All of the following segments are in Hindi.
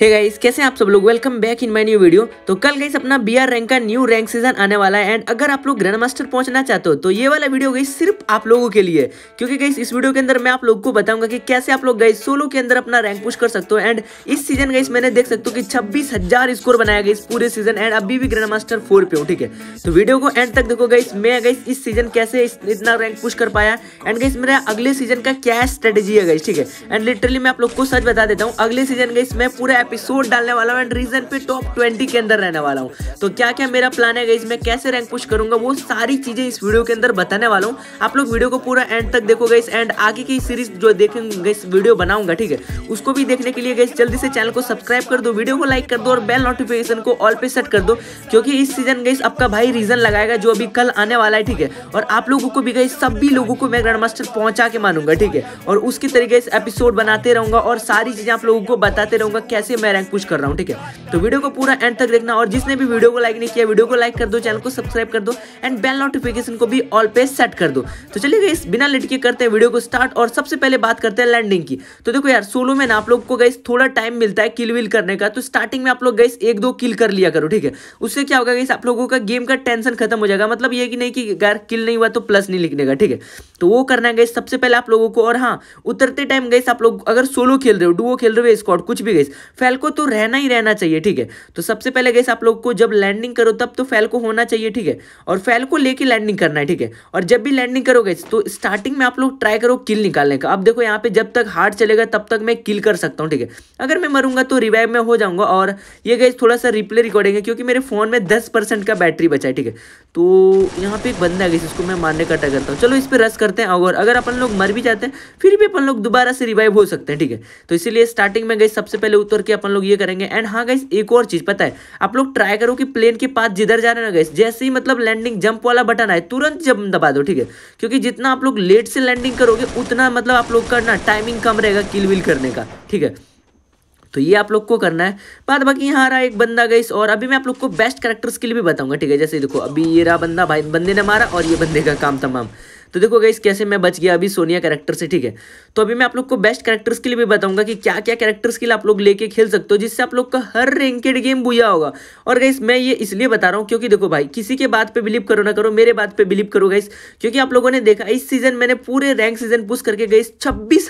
हे hey गाइस कैसे आप सब लोग welcome back in my new video तो कल गाइस अपना बी आर रैंक का न्यू रैंक सीजन आने वाला है एंड अगर आप लोग ग्रैंड मास्टर पहुंचना चाहते हो तो ये वाला वीडियो गई सिर्फ आप लोगों के लिए क्योंकि गाइस इस वीडियो के अंदर मैं आप लोगों को बताऊंगा कि कैसे आप लोग गई सोलो के अंदर अपना रैंक पुष्ट कर सकते हो एंड इस सीजन गई मैंने देख सकते हो कि छब्बीस स्कोर बनाया गया पूरे सीजन एंड अभी भी ग्रैंड मास्टर फोर पे हो ठीक है तो वीडियो को एंड तक देखो गई मैं गई इस सीजन कैसे इतना रैंक पुष्ट कर पाया एंड गई मेरा अगले सीजन का क्या स्ट्रेटेजी है गई ठीक है एंड लिटरली मैं आप लोग को सच बता देता हूँ अगले सीजन गई मैं पूरा एपिसोड डालने वाला हूँ एंड रीजन पे टॉप ट्वेंटी के अंदर रहने वाला हूँ तो क्या क्या मेरा प्लान है गाइज मैं कैसे रैंक पुश करूंगा वो सारी चीजें इस वीडियो के अंदर बताने वाला हूँ आप लोग वीडियो को पूरा एंड तक देखो गई एंड आगे की सीरीज जो देखेंगे इस वीडियो बनाऊंगा ठीक है उसको भी देखने के लिए गई जल्दी से चैनल को सब्सक्राइब कर दो वीडियो को लाइक कर दो और बेल नोटिफिकेशन को ऑल पे सेट कर दो क्योंकि इस सीजन गई आपका भाई रीजन लगाएगा जो अभी कल आने वाला है ठीक है और आप लोगों को भी गई सभी लोगों को मैं ग्रैंड मास्टर पहुंचा के मानूंगा ठीक है और उसके तरीके से एपिसोड बनाते रहूंगा और सारी चीजें आप लोगों को बताते रहूंगा कैसे के मैं रैंक पुश कर रहा हूँ ठीक है तो वीडियो को पूरा एंड तक देखना और जिसने भी वीडियो को लाइक नहीं किया वीडियो को लाइक कर दो चैनल को सब्सक्राइब कर दो एंड बेल नोटिफिकेशन को भी ऑल पे सेट कर दो तो चलिए गई बिना लटके करते हैं वीडियो को स्टार्ट और सबसे पहले बात करते हैं लैंडिंग की तो देखो यार सोलो में ना आप लोग को गई थोड़ा टाइम मिलता है किल विल करने का तो स्टार्टिंग में आप लोग गई एक दो किल कर लिया करो ठीक है उससे क्या होगा गई आप लोगों का गेम का टेंशन खत्म हो जाएगा मतलब ये कि नहीं कि यार किल नहीं हुआ तो प्लस नहीं लिखने का ठीक है तो वो करना है गई सबसे पहले आप लोगों को और हाँ उतरते टाइम गई आप लोग अगर सोलो खेल रहे हो डुओ खेल रहे हो स्कॉट कुछ भी गई फैल्को तो रहना ही रहना चाहिए ठीक है तो सबसे पहले गैस आप लोग को जब लैंडिंग करो तब तो फैल्को होना चाहिए ठीक है और फैल्को लेके लैंडिंग करना है ठीक है और जब भी लैंडिंग करोगे तो स्टार्टिंग में आप लोग ट्राई करो किल निकालने का अब देखो यहाँ पे जब तक हार्ट चलेगा तब तक मैं किल कर सकता हूँ ठीक है अगर मैं मरूंगा तो रिवाइव में हो जाऊंगा और ये गैस थोड़ा सा रिप्ले रिकॉर्डिंग है क्योंकि मेरे फोन में दस का बैटरी बचा है ठीक है तो यहाँ पे एक बंदा गैस इसको मैं मारने का ट्राई करता हूँ चलो इस पर रस करते हैं और अगर अपन लोग मर भी जाते हैं फिर भी अपन लोग दोबारा से रिवाइव हो सकते हैं ठीक है तो इसीलिए स्टार्टिंग में गई सबसे पहले उतर के अपन लोग ये करेंगे एंड हाँ गाइस एक और चीज़ पता है आप लोग ट्राई करो कि प्लेन के पास जिधर जा रहे ना गाइस जैसे ही मतलब लैंडिंग जंप वाला बटन आए तुरंत जंप दबा दो ठीक है क्योंकि जितना आप लोग लेट से लैंडिंग करोगे उतना मतलब आप लोग का टाइमिंग कम रहेगा किल विल करने का ठीक है तो ये आप लोग को करना है बाद बाकी यहाँ रहा एक बंदा गई और अभी मैं आप लोग को बेस्ट करेक्टर्स के लिए भी बताऊंगा ठीक है जैसे देखो अभी ये रहा बंदा भाई बंदे ने मारा और ये बंदे का काम तमाम तो देखो गई कैसे मैं बच गया अभी सोनिया कैरेक्टर से ठीक है तो अभी मैं आप लोग को बेस्ट कैरेक्टर्स के लिए भी बताऊंगा कि क्या क्या कैरेक्टर्स के लिए आप लोग लेके खेल सकते हो जिससे आप लोग का हर रैंकेड गेम बुझा होगा और गाइस मैं ये इसलिए बता रहा हूँ क्योंकि देखो भाई किसी के बात पर बिलीव करो ना करो मेरे बात पर बिलीव करो गाइस क्योंकि आप लोगों ने देखा इस सीजन मैंने पूरे रैंक सीजन पुश करके गई छब्बीस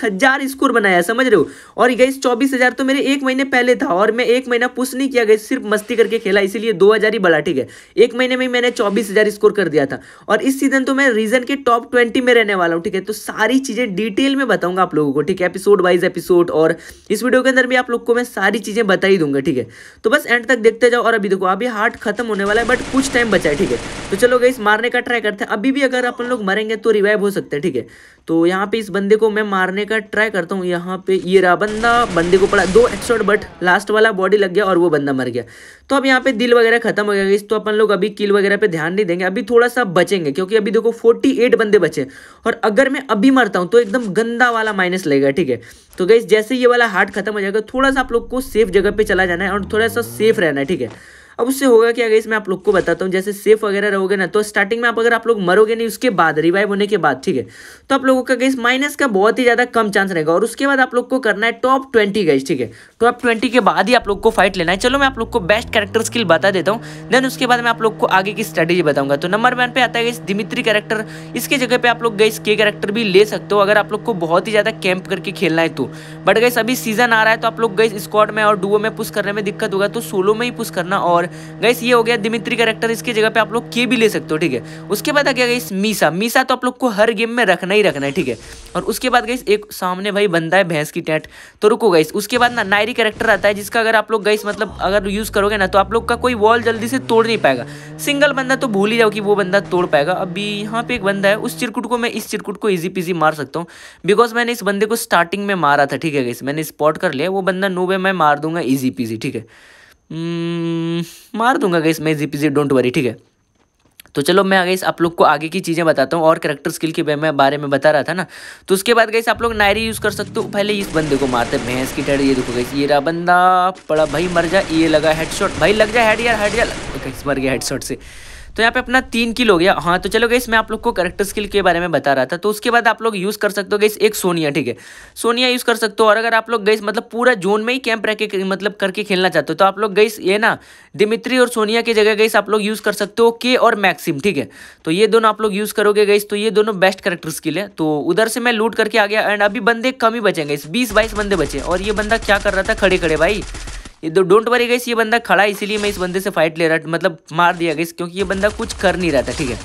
स्कोर बनाया समझ रहे हो और गई चौबीस तो मेरे एक महीने पहले था और मैं एक महीना पुश नहीं किया गया सिर्फ मस्ती करके खेला इसीलिए दो ही बड़ा ठीक है एक महीने में मैंने चौबीस स्कोर कर दिया था और इस सीजन तो मैं रीजन के टॉप ट्वेंटी में रहने वाला हूँ ठीक है तो सारी चीज़ें डिटेल में बताऊंगा आप लोगों को ठीक है एपिसोड वाइज एपिसोड और इस वीडियो के अंदर भी आप लोग को मैं सारी चीज़ें बता ही दूंगा ठीक है तो बस एंड तक देखते जाओ और अभी देखो अभी हार्ट खत्म होने वाला है बट कुछ टाइम बचा है ठीक है तो चलो गई मारने का ट्राई करते हैं अभी भी अगर अपन लोग मरेंगे तो रिवाइव हो सकते हैं ठीक है तो यहाँ पे इस बंदे को मैं मारने का ट्राई करता हूँ यहाँ पे ये रहा बंदा बंदे को पड़ा दो एक्सॉट बट लास्ट वाला बॉडी लग गया और वो बंदा मर गया तो अब यहाँ पे दिल वगैरह खत्म हो गया तो अपन लोग अभी किल वगैरह पे ध्यान नहीं देंगे अभी थोड़ा सा बचेंगे क्योंकि अभी देखो 48 बंदे कितने बचे और अगर मैं अभी मरता हूँ तो एकदम गंदा वाला माइनस लगेगा ठीक है तो गई जैसे ये वाला हार्ट खत्म हो जाएगा थोड़ा सा आप लोग को सेफ जगह पर चला जाना है और थोड़ा सा सेफ रहना है ठीक है अब उससे होगा क्या गई मैं आप लोग को बताता हूँ जैसे सेफ वगैरह रहोगे ना तो स्टार्टिंग में आप अगर आप लोग मरोगे नहीं उसके बाद रिवाइव होने के बाद ठीक है तो आप लोगों का गई माइनस का बहुत ही ज़्यादा कम चांस रहेगा और उसके बाद आप लोग को करना है टॉप ट्वेंटी गई ठीक है टॉप तो ट्वेंटी के बाद ही आप लोग को फाइट लेना है चलो मैं आप लोग को बेस्ट कैरेक्टर स्किल बता देता हूँ देन उसके बाद मैं आप लोग को आगे की स्ट्रेटेजी बताऊंगा तो नंबर वन पे आता है गई दिमित्री कैरेक्टर इसके जगह पे आप लोग गई के कैरेक्टर भी ले सकते हो अगर आप लोग को बहुत ही ज़्यादा कैंप करके खेलना है तो बट गई अभी सीजन आ रहा है तो आप लोग गई स्क्वाड में और डुओ में पुश करने में दिक्कत होगा तो सोलो में ही पुश करना और कैरेक्टर गैस ये हो गया दिमित्री कैरेक्टर इसकी जगह पे आप लोग के भी ले सकते हो ठीक है उसके बाद आ गया गई मीसा मीसा तो आप लोग को हर गेम में रखना ही रखना है ठीक है और उसके बाद गई एक सामने भाई बंदा है भैंस की टैट तो रुको गई उसके बाद ना नायरी कैरेक्टर आता है जिसका अगर आप लोग गई मतलब अगर यूज़ करोगे ना तो आप लोग का कोई वॉल जल्दी से तोड़ नहीं पाएगा सिंगल बंदा तो भूल ही जाओ कि वो बंदा तोड़ पाएगा अभी यहाँ पे एक बंदा है उस चिरकुट को मैं इस चिरकुट को ईजी पीजी मार सकता हूँ बिकॉज मैंने इस बंदे को स्टार्टिंग में मारा था ठीक है गई मैंने स्पॉट कर लिया वो बंदा नो मैं मार दूंगा इजी पीजी ठीक है हम्म, मार दूंगा गई मैं जी पी डोंट वरी ठीक है तो चलो मैं गई आप लोग को आगे की चीज़ें बताता हूँ और करेक्टर स्किल के मैं बारे में बता रहा था ना तो उसके बाद गई आप लोग नायरी यूज़ कर सकते हो पहले इस बंदे को मारते भैंस की टहर ये देखो गई ये रहा बंदा पड़ा भाई मर जा ये लगा हेडशॉट भाई लग जा हेड यार हेड यार मर गया हेडशॉट से तो यहाँ पे अपना तीन किल हो गया हाँ तो चलो गई मैं आप लोग को करेक्टर स्किल के बारे में बता रहा था तो उसके बाद आप लोग यूज़ कर सकते हो गई एक सोनिया ठीक है सोनिया यूज़ कर सकते हो और अगर आप लोग गई मतलब पूरा जोन में ही कैंप रह के मतलब करके खेलना चाहते हो तो आप लोग गई ये ना दिमित्री और सोनिया की जगह गई आप लोग यूज़ कर सकते हो के और मैक्सिम ठीक है तो ये दोनों आप लोग यूज़ करोगे गई तो ये दोनों बेस्ट करेक्टर स्किल है तो उधर से मैं लूट करके आ गया एंड अभी बंदे कम ही बचेंगे बीस बाईस बंदे बचे और ये बंदा क्या कर रहा था खड़े खड़े भाई ये तो डोंट वरी गई ये बंदा खड़ा इसीलिए मैं इस बंदे से फाइट ले रहा मतलब मार दिया गई क्योंकि ये बंदा कुछ कर नहीं रहा था ठीक है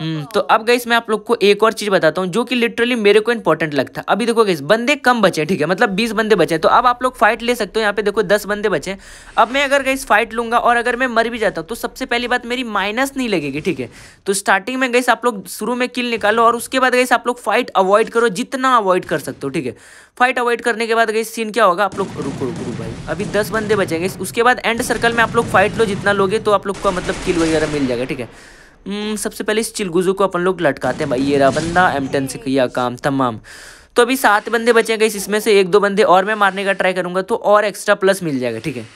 हम्म, तो अब गई मैं आप लोग को एक और चीज़ बताता हूँ जो कि लिटरली मेरे को इंपॉर्टेंट लगता है अभी देखो गई बंदे कम बचे ठीक है मतलब बीस बंदे बचे तो अब आप लोग फाइट ले सकते हो यहाँ पे देखो दस बंदे बचे अब मैं अगर गई फाइट लूंगा और अगर मैं मर भी जाता हूँ तो सबसे पहली बात मेरी माइनस नहीं लगेगी ठीक है तो स्टार्टिंग में गई आप लोग शुरू में किल निकालो और उसके बाद गई आप लोग फाइट अवॉइड करो जितना अवॉइड कर सकते हो ठीक है फाइट अवॉइड करने के बाद गई सीन क्या होगा आप लोग रुको रुको भाई अभी दस बंदे बचेंगे उसके बाद एंड सर्कल में आप लोग फाइट लो जितना लोगे तो आप लोग का मतलब किल वगैरह मिल जाएगा ठीक है हम्म, सबसे पहले इस चिलगुजू को अपन लोग लटकाते हैं भाई ये रहा बंदा एम टेन से किया काम तमाम तो अभी सात बंदे बचेंगे इसमें से एक दो बंदे और मैं मारने का ट्राई करूँगा तो और एक्स्ट्रा प्लस मिल जाएगा ठीक है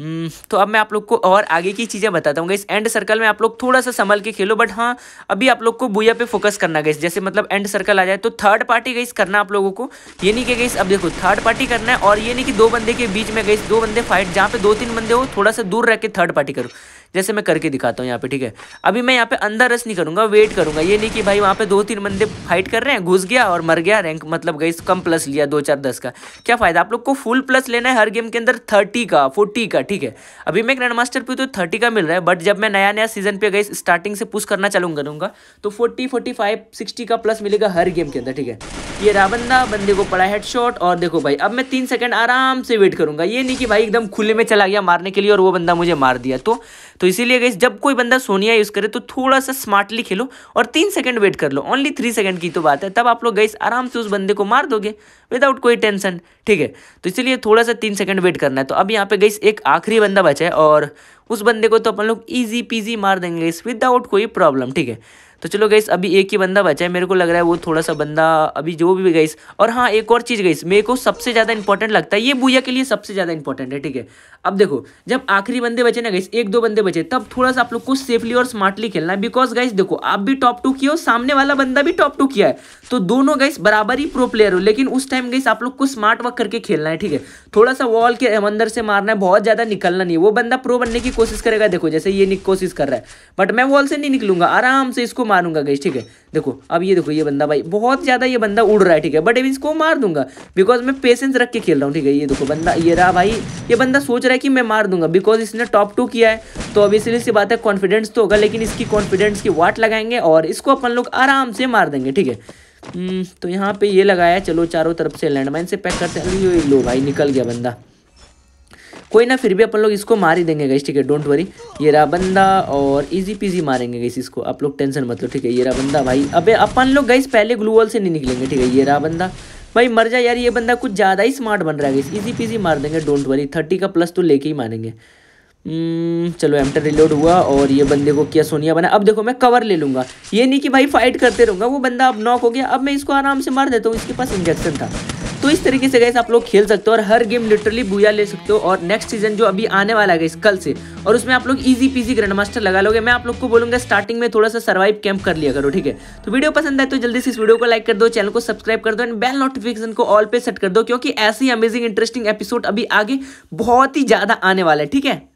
हम्म, तो अब मैं आप लोग को और आगे की चीज़ें बताता हूँ गाइस एंड सर्कल में आप लोग थोड़ा सा संभल के खेलो बट हाँ अभी आप लोग को बुया पे फोकस करना गाइस जैसे मतलब एंड सर्कल आ जाए तो थर्ड पार्टी गाइस करना आप लोगों को ये नहीं कि गाइस अब देखो थर्ड पार्टी करना है और ये नहीं कि दो बंदे के बीच में गई दो बंदे फाइट जहाँ पे दो तीन बंदे हो थोड़ा सा दूर रह के थर्ड पार्टी करो जैसे मैं करके दिखाता हूँ यहाँ पे ठीक है अभी मैं यहाँ पे अंदर रस नहीं करूँगा वेट करूँगा ये नहीं कि भाई वहाँ पे दो तीन बंदे फाइट कर रहे हैं घुस गया और मर गया रैंक मतलब गई कम प्लस लिया दो चार दस का क्या फ़ायदा आप लोग को फुल प्लस लेना है हर गेम के अंदर थर्टी का फोर्टी का ठीक है अभी मैं ग्रैंड मास्टर पे तो थर्टी का मिल रहा है बट जब मैं नया नया सीजन पे गई स्टार्टिंग से पुश करना चालू करूंगा तो फोर्टी फोर्टी फाइव सिक्सटी का प्लस मिलेगा हर गेम के अंदर ठीक है ये रावंदा बंदे को पड़ा हेडशॉट और देखो भाई अब मैं तीन सेकंड आराम से वेट करूंगा ये नहीं कि भाई एकदम खुले में चला गया मारने के लिए और वो बंदा मुझे मार दिया तो तो इसीलिए गई जब कोई बंदा सोनिया यूज़ करे तो थोड़ा सा स्मार्टली खेलो और तीन सेकेंड वेट कर लो ओनली थ्री सेकंड की तो बात है तब आप लोग गई आराम से उस बंदे को मार दोगे विदाउट कोई टेंशन ठीक है तो इसीलिए थोड़ा सा तीन सेकेंड वेट करना है तो अब यहाँ पे गई एक आखिरी बंदा बचा है और उस बंदे को तो अपन लोग ईजी पीजी मार देंगे गई विदाउट कोई प्रॉब्लम ठीक है तो चलो गईस अभी एक ही बंदा बचा है मेरे को लग रहा है वो थोड़ा सा बंदा अभी जो भी गईस और हाँ एक और चीज़ गईस मेरे को सबसे ज़्यादा इंपॉर्टेंट लगता है ये बुया के लिए सबसे ज़्यादा इंपॉर्टेंट है ठीक है अब देखो जब आखिरी बंदे बचे ना गईस एक दो बंदे बचे तब थोड़ा सा आप लोग को सेफली और स्मार्टली खेलना है बिकॉज गाइस देखो आप भी टॉप टू किए हो सामने वाला बंदा भी टॉप टू किया है तो दोनों गाइस बराबर ही प्रो प्लेयर हो लेकिन उस टाइम गईस आप लोग को स्मार्ट वर्क करके खेलना है ठीक है थोड़ा सा वॉल के अंदर से मारना है बहुत ज़्यादा निकलना नहीं है वो बंदा प्रो बनने की कोशिश करेगा देखो जैसे ये कोशिश कर रहा है बट मैं वॉल से नहीं निकलूंगा आराम से इसको मारूंगा गई ठीक है देखो अब ये देखो ये बंदा भाई बहुत ज़्यादा ये बंदा उड़ रहा है ठीक है बट इसको मार दूंगा बिकॉज मैं पेशेंस रख के खेल रहा हूँ ठीक है ये देखो बंदा ये रहा भाई ये बंदा सोच रहा है कि मैं मार दूंगा बिकॉज इसने टॉप टू किया है तो अब इसलिए सी बात है कॉन्फिडेंस तो होगा लेकिन इसकी कॉन्फिडेंस की वाट लगाएंगे और इसको अपन लोग आराम से मार देंगे ठीक है हम्म, तो यहाँ पे ये लगाया चलो चारों तरफ से लैंडमाइन से पैक करते हैं लो भाई निकल गया बंदा कोई ना फिर भी अपन लोग इसको मार ही देंगे गई ठीक है डोंट वरी ये रहा बंदा और इजी पीजी मारेंगे गैस इसको आप लोग टेंशन मत लो ठीक है ये रहा बंदा भाई अबे अपन लोग गई पहले ग्लू वॉल से नहीं निकलेंगे ठीक है ये रहा बंदा भाई मर जाए यार ये बंदा कुछ ज़्यादा ही स्मार्ट बन रहा है गई इजी पीजी मार देंगे डोंट वरी थर्टी का प्लस तो लेके ही मारेंगे हम्म, चलो एमटर रिलोड हुआ और ये बंदे को किया सोनिया बना अब देखो मैं कवर ले लूँगा ये नहीं कि भाई फाइट करते रहूँगा वो बंदा अब नॉक हो गया अब मैं इसको आराम से मार देता हूँ इसके पास इंजेक्शन था तो इस तरीके से गैस आप लोग खेल सकते हो और हर गेम लिटरली बुया ले सकते हो और नेक्स्ट सीजन जो अभी आने वाला है इस कल से और उसमें आप लोग इजी पीजी ग्रैंड मास्टर लगा लोगे मैं आप लोग को बोलूंगा स्टार्टिंग में थोड़ा सा सर्वाइव कैंप कर लिया करो ठीक है तो वीडियो पसंद आए तो जल्दी से इस वीडियो को लाइक कर दो चैनल को सब्सक्राइब कर दो एंड बेल नोटिफिकेशन को ऑल पे सेट कर दो क्योंकि ऐसे ही अमेजिंग इंटरेस्टिंग एपिसोड अभी आगे बहुत ही ज्यादा आने वाला है ठीक है